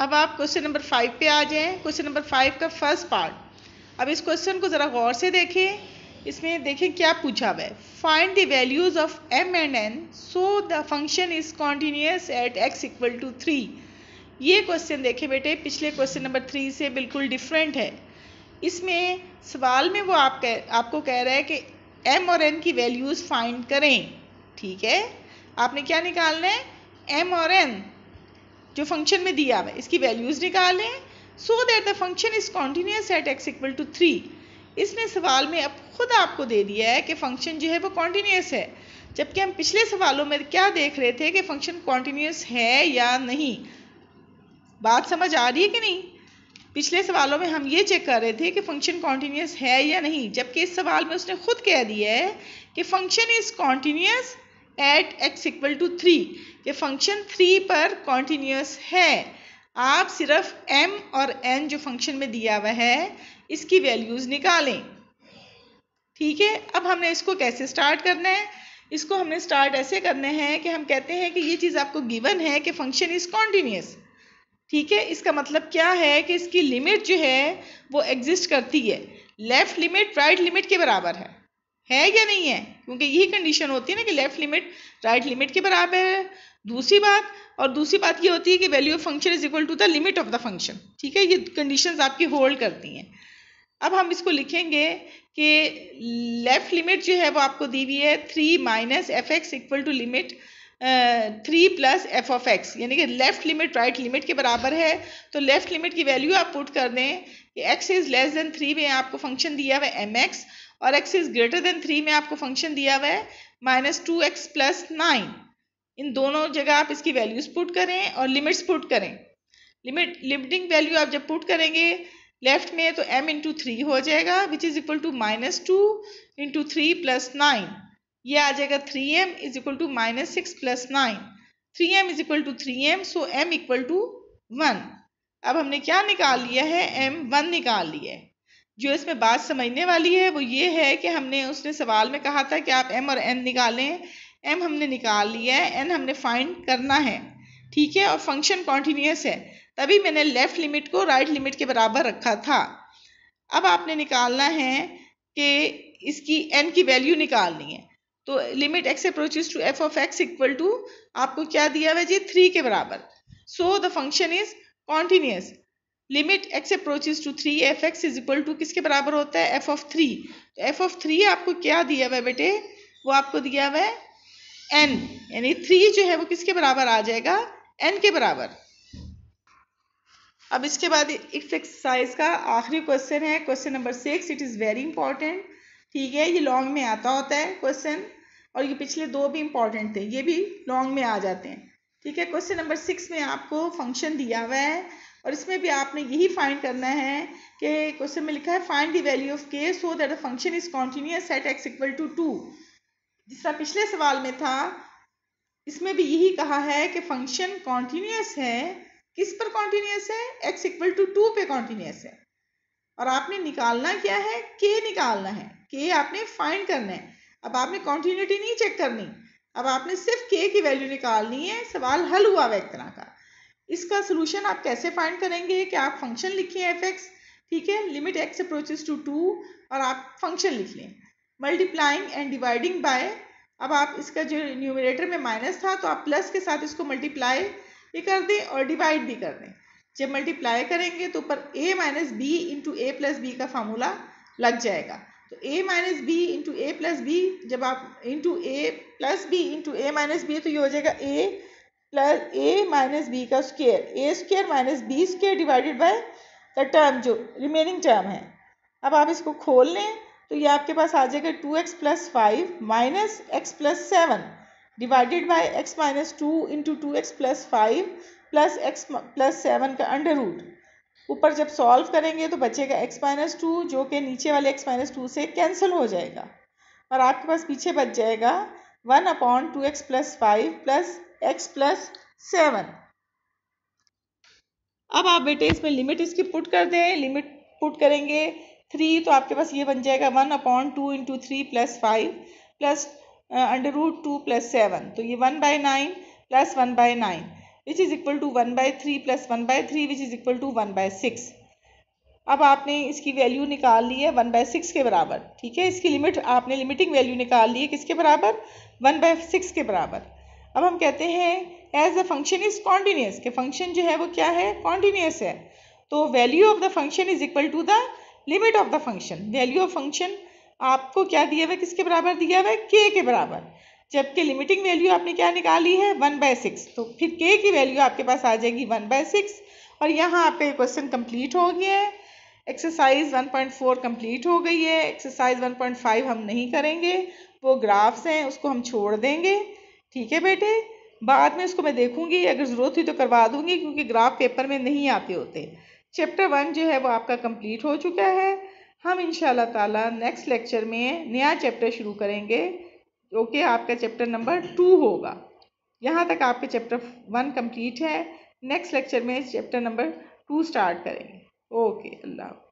अब आप question number five पे आ जाएं क्वेश्चन नंबर फाइव का फर्स्ट पार्ट अब इस क्वेश्चन को ज़रा गौर से देखें इसमें देखें क्या पूछा हुआ है find the values of M and N so the function is continuous at X equal to three ये क्वेश्चन देखें बेटे पिछले क्वेश्चन नंबर थ्री से बिल्कुल डिफरेंट है इसमें सवाल में वो आप कह आपको कह रहा है कि एम और एन की वैल्यूज़ फाइंड करें ठीक है आपने क्या निकालना है एम और एन जो फंक्शन में दिया हुआ है इसकी वैल्यूज निकालें so that the function is continuous at X equal to three इसने सवाल में अब खुद आपको दे दिया है कि फंक्शन जो है वो कॉन्टीन्यूस है जबकि हम पिछले सवालों में क्या देख रहे थे कि फंक्शन कॉन्टीन्यूस है या नहीं बात समझ आ रही है कि नहीं पिछले सवालों में हम ये चेक कर रहे थे कि फंक्शन कॉन्टीन्यूस है या नहीं जबकि इस सवाल में उसने खुद कह दिया है कि function is continuous at X equal to three ये फंक्शन थ्री पर कॉन्टीन्यूस है आप सिर्फ एम और एन जो फंक्शन में दिया हुआ है इसकी वैल्यूज़ निकालें ठीक है अब हमने इसको कैसे स्टार्ट करना है इसको हमने स्टार्ट ऐसे करना है कि हम कहते हैं कि ये चीज़ आपको गिवन है कि फंक्शन इज़ कॉन्टीन्यूस ठीक है इसका मतलब क्या है कि इसकी लिमिट जो है वो एग्जिस्ट करती है लेफ़्ट लिमिट राइट लिमिट के बराबर है है या नहीं है क्योंकि यही कंडीशन होती है ना कि लेफ्ट लिमिट राइट लिमिट के बराबर है दूसरी बात और दूसरी बात ये होती है कि value of function is equal to the limit of the function ठीक है ये कंडीशन आपकी होल्ड करती हैं अब हम इसको लिखेंगे कि लेफ्ट लिमिट जो है वो आपको दी हुई है three minus F X equal to limit three plus F of X यानी कि लेफ्ट लिमिट राइट लिमिट के बराबर है तो लेफ्ट लिमिट की वैल्यू आप पुट कर दें कि X is less than three में आपको फंक्शन दिया हुआ एम एक्स और X is greater than three में आपको फंक्शन दिया हुआ है minus two X plus nine इन दोनों जगह आप इसकी वैल्यूज पुट करें और लिमिट्स पुट करें लिमिट लिमिटिंग वैल्यू आप जब पुट करेंगे लेफ्ट में तो m इंटू थ्री हो जाएगा which is equal to minus two into three plus nine ये आ जाएगा three M is equal to minus six plus nine three M is equal to three M so M equal to one अब हमने क्या निकाल लिया है M one निकाल लिया है जो इसमें बात समझने वाली है वो ये है कि हमने उसने सवाल में कहा था कि आप एम और एन निकालें एम हमने निकाल लिया है एन हमने फाइंड करना है ठीक है और फंक्शन कॉन्टीन्यूस है तभी मैंने लेफ़्ट लिमिट को राइट right लिमिट के बराबर रखा था अब आपने निकालना है कि इसकी एन की वैल्यू निकालनी है तो limit X approaches to F of X equal to आपको क्या दिया हुआ जी थ्री के बराबर so the function is continuous limit X approaches to three F X is equal to किसके बराबर होता है एफ ऑफ थ्री तो एफ ऑफ थ्री आपको क्या दिया हुआ है बेटे वो आपको दिया हुआ है एन यानी थ्री जो है वो किसके बराबर आ जाएगा एन के बराबर अब इसके बाद इस एक्सरसाइज का आखिरी क्वेश्चन है question number six it is very important ठीक है ये लॉन्ग में आता होता है क्वेश्चन और ये पिछले दो भी इंपॉर्टेंट थे ये भी लॉन्ग में आ जाते हैं ठीक है क्वेश्चन नंबर सिक्स में आपको फंक्शन दिया हुआ है और इसमें भी आपने यही फाइंड करना है कि क्वेश्चन में लिखा है find the value of K so that the function is continuous at X equal to two जिस तरह पिछले सवाल में था इसमें भी यही कहा है कि फंक्शन कॉन्टीन्यूस है किस पर कॉन्टीन्यूस है एक्स इक्वल टू टू पे कॉन्टीन्यूस है और आपने निकालना क्या है के निकालना है के आपने फाइंड करना है अब आपने कॉन्टीन्यूटी नहीं चेक करनी अब आपने सिर्फ के की वैल्यू निकालनी है सवाल हल हुआ वह एक तरह का इसका सोल्यूशन आप कैसे फाइंड करेंगे कि आप फंक्शन लिखिए एफ एक्स ठीक है limit X approaches to two और आप फंक्शन लिख लें मल्टीप्लाइंग एंड डिवाइडिंग बाय अब आप इसका जो न्यूमिनेटर में माइनस था तो आप प्लस के साथ इसको मल्टीप्लाई भी कर दें और डिवाइड भी कर दें जब मल्टीप्लाई करेंगे तो ऊपर A minus B into A plus B का फार्मूला लग जाएगा तो A minus B into A plus B जब आप into A plus B into A minus B तो ये हो जाएगा A plus A minus B का square A square minus B square divided by the term जो रिमेनिंग टर्म है अब आप इसको खोल लें तो ये आपके पास आ जाएगा two X plus five minus X plus seven divided by X minus two into two X plus five plus X plus seven का अंडर रूट ऊपर जब सॉल्व करेंगे तो बचेगा एक्स माइनस टू जो कि नीचे वाले एक्स माइनस टू से कैंसिल हो जाएगा और आपके पास पीछे बच जाएगा one upon two X plus five plus X plus seven अब आप बेटे इसमें लिमिट इसकी पुट कर दें लिमिट पुट करेंगे थ्री तो आपके पास ये बन जाएगा one upon two into three plus five plus under root two plus seven तो ये one by nine plus one by nine which is equal to one by three plus one by three which is equal to one by six अब आपने इसकी value निकाल ली है one by six के बराबर ठीक है इसकी लिमिट आपने लिमिटिंग वैल्यू निकाल ली है किसके बराबर वन बाय सिक्स के बराबर अब हम कहते हैं as the function is continuous के फंक्शन जो है वो क्या है कॉन्टीन्यूस है तो value of the function is equal to the limit of the function value of function आपको क्या दिया हुआ है किसके बराबर दिया हुआ है के के बराबर जबकि लिमिटिंग वैल्यू आपने क्या निकाली है वन बाय सिक्स तो फिर के की वैल्यू आपके पास आ जाएगी वन बाय सिक्स और यहाँ आप क्वेश्चन कंप्लीट हो गया है एक्सरसाइज 1.4 कंप्लीट हो गई है एक्सरसाइज 1.5 हम नहीं करेंगे वो ग्राफ्स हैं उसको हम छोड़ देंगे ठीक है बेटे बाद में इसको मैं देखूंगी अगर ज़रूरत हुई तो करवा दूंगी क्योंकि ग्राफ पेपर में नहीं आते होते चैप्टर वन जो है वो आपका कंप्लीट हो चुका है हम इन ताला नेक्स्ट लेक्चर में नया चैप्टर शुरू करेंगे जो कि आपका चैप्टर नंबर टू होगा यहाँ तक आपके चैप्टर वन कंप्लीट है नेक्स्ट लेक्चर में चैप्टर नंबर टू स्टार्ट करेंगे ओके अल्लाह